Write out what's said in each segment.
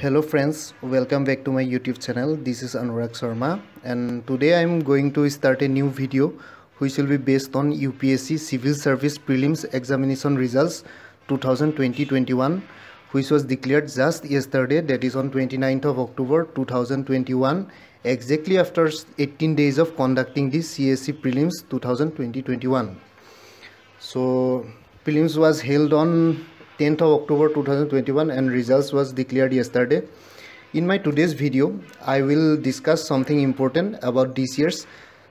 hello friends welcome back to my youtube channel this is anurag sharma and today i'm going to start a new video which will be based on upsc civil service prelims examination results 2020-21 which was declared just yesterday that is on 29th of october 2021 exactly after 18 days of conducting the csc prelims 2020-21 so prelims was held on 10th of October 2021 and results was declared yesterday. In my today's video, I will discuss something important about this year's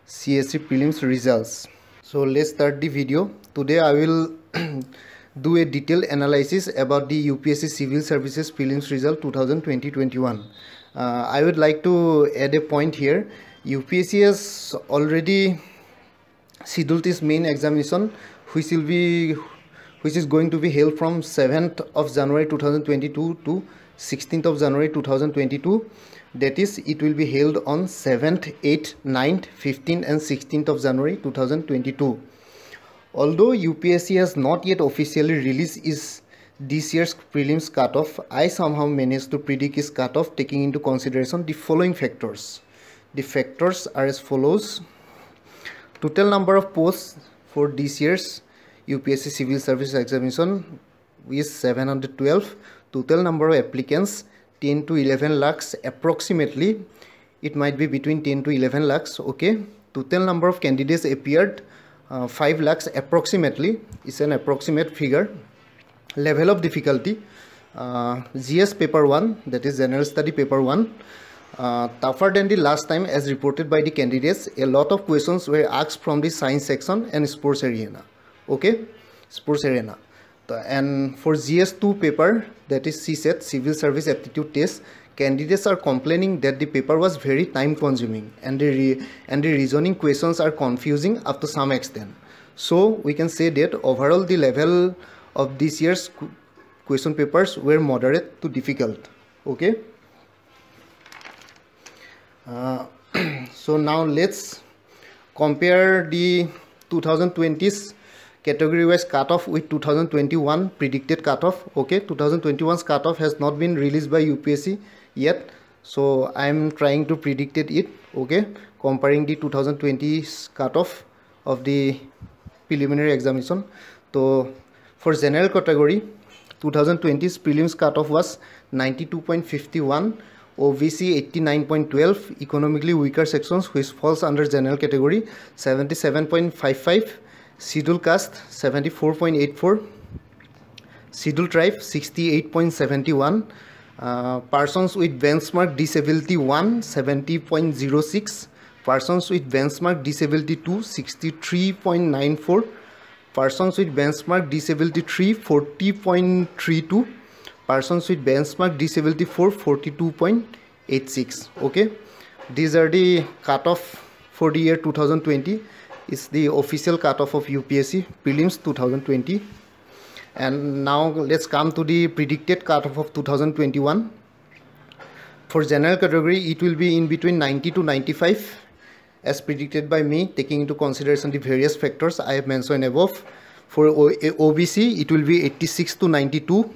CSC prelims results. So let's start the video. Today I will do a detailed analysis about the UPSC Civil Services prelims result 2020-21. Uh, I would like to add a point here. UPSC has already scheduled its main examination which will be which is going to be held from 7th of January 2022 to 16th of January 2022 that is it will be held on 7th 8th 9th 15th and 16th of January 2022 although UPSC has not yet officially released its this year's prelims cutoff I somehow managed to predict its cutoff taking into consideration the following factors the factors are as follows total number of posts for this year's UPSC Civil Service Examination is 712. Total number of applicants 10 to 11 lakhs approximately. It might be between 10 to 11 lakhs. Okay. Total number of candidates appeared uh, 5 lakhs approximately. It's an approximate figure. Level of difficulty. Uh, GS paper 1 that is general study paper 1 uh, tougher than the last time as reported by the candidates a lot of questions were asked from the science section and sports arena okay sports arena and for GS2 paper that is CSET civil service aptitude test candidates are complaining that the paper was very time consuming and the and the reasoning questions are confusing up to some extent so we can say that overall the level of this year's question papers were moderate to difficult okay uh, so now let's compare the 2020s category wise cutoff with 2021 predicted cutoff okay 2021's cutoff has not been released by UPSC yet so I'm trying to predict it okay comparing the 2020's cutoff of the preliminary examination so for general category 2020's prelims cutoff was 92.51 OVC 89.12 economically weaker sections which falls under general category 77.55 Schedule cast 74.84 Schedule tribe 68.71 uh, Persons with benchmark disability 1 70.06 Persons with benchmark disability 2 63.94 Persons with benchmark disability 3 40.32 Persons with benchmark disability 4 42.86 Okay, these are the cutoff for the year 2020 is the official cutoff of UPSC prelims 2020 and now let's come to the predicted cutoff of 2021 for general category it will be in between 90 to 95 as predicted by me taking into consideration the various factors I have mentioned above for OBC it will be 86 to 92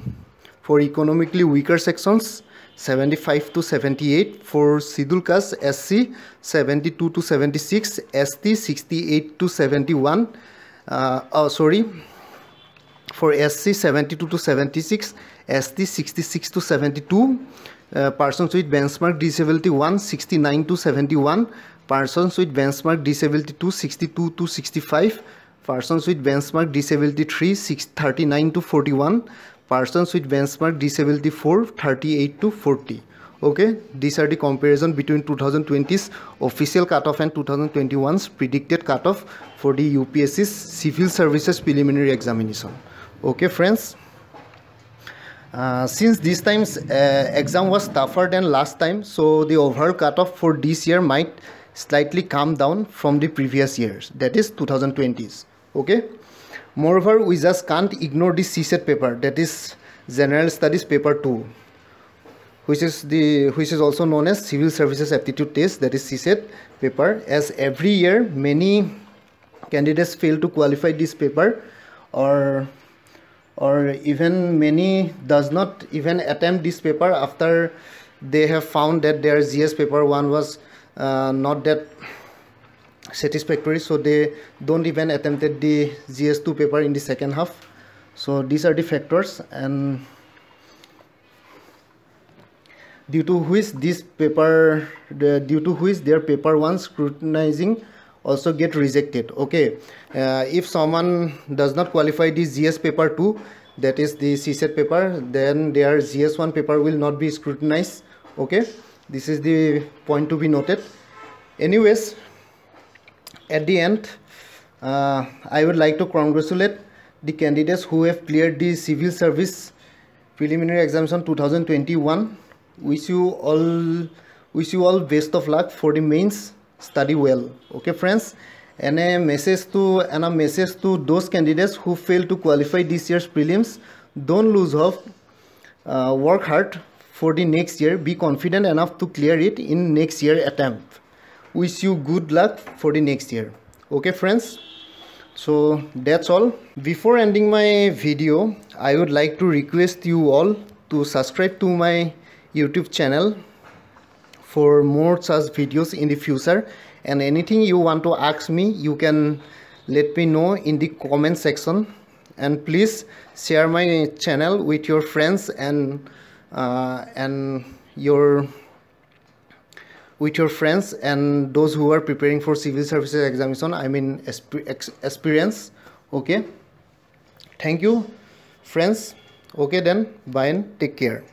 for economically weaker sections 75 to 78 for schedule cast sc 72 to 76 st 68 to 71 uh, oh sorry for sc 72 to 76 st 66 to 72 uh, persons with benchmark disability 169 to 71 persons with benchmark disability 262 to 65 persons with benchmark disability 3 639 to 41 persons with benchmark disability 4 38 to 40 okay these are the comparison between 2020's official cutoff and 2021's predicted cutoff for the UPSC's civil services preliminary examination okay friends uh, since this time's uh, exam was tougher than last time so the overall cutoff for this year might slightly come down from the previous years that is 2020s okay moreover we just can't ignore this CSET paper that is general studies paper 2 which is the which is also known as civil services aptitude test that is CSET paper as every year many candidates fail to qualify this paper or or even many does not even attempt this paper after they have found that their GS paper 1 was uh, not that satisfactory so they don't even attempted the GS2 paper in the second half so these are the factors and due to which this paper the, due to which their paper one scrutinizing also get rejected okay uh, if someone does not qualify the GS paper 2 that is the CSET paper then their GS1 paper will not be scrutinized okay this is the point to be noted anyways at the end uh, I would like to congratulate the candidates who have cleared the civil service preliminary examination 2021 wish you all wish you all best of luck for the mains study well okay friends and a message to and a message to those candidates who failed to qualify this year's prelims don't lose hope uh, work hard for the next year be confident enough to clear it in next year attempt wish you good luck for the next year okay friends so that's all before ending my video i would like to request you all to subscribe to my youtube channel for more such videos in the future and anything you want to ask me you can let me know in the comment section and please share my channel with your friends and uh, and your with your friends and those who are preparing for civil services examination i mean experience okay thank you friends okay then bye and take care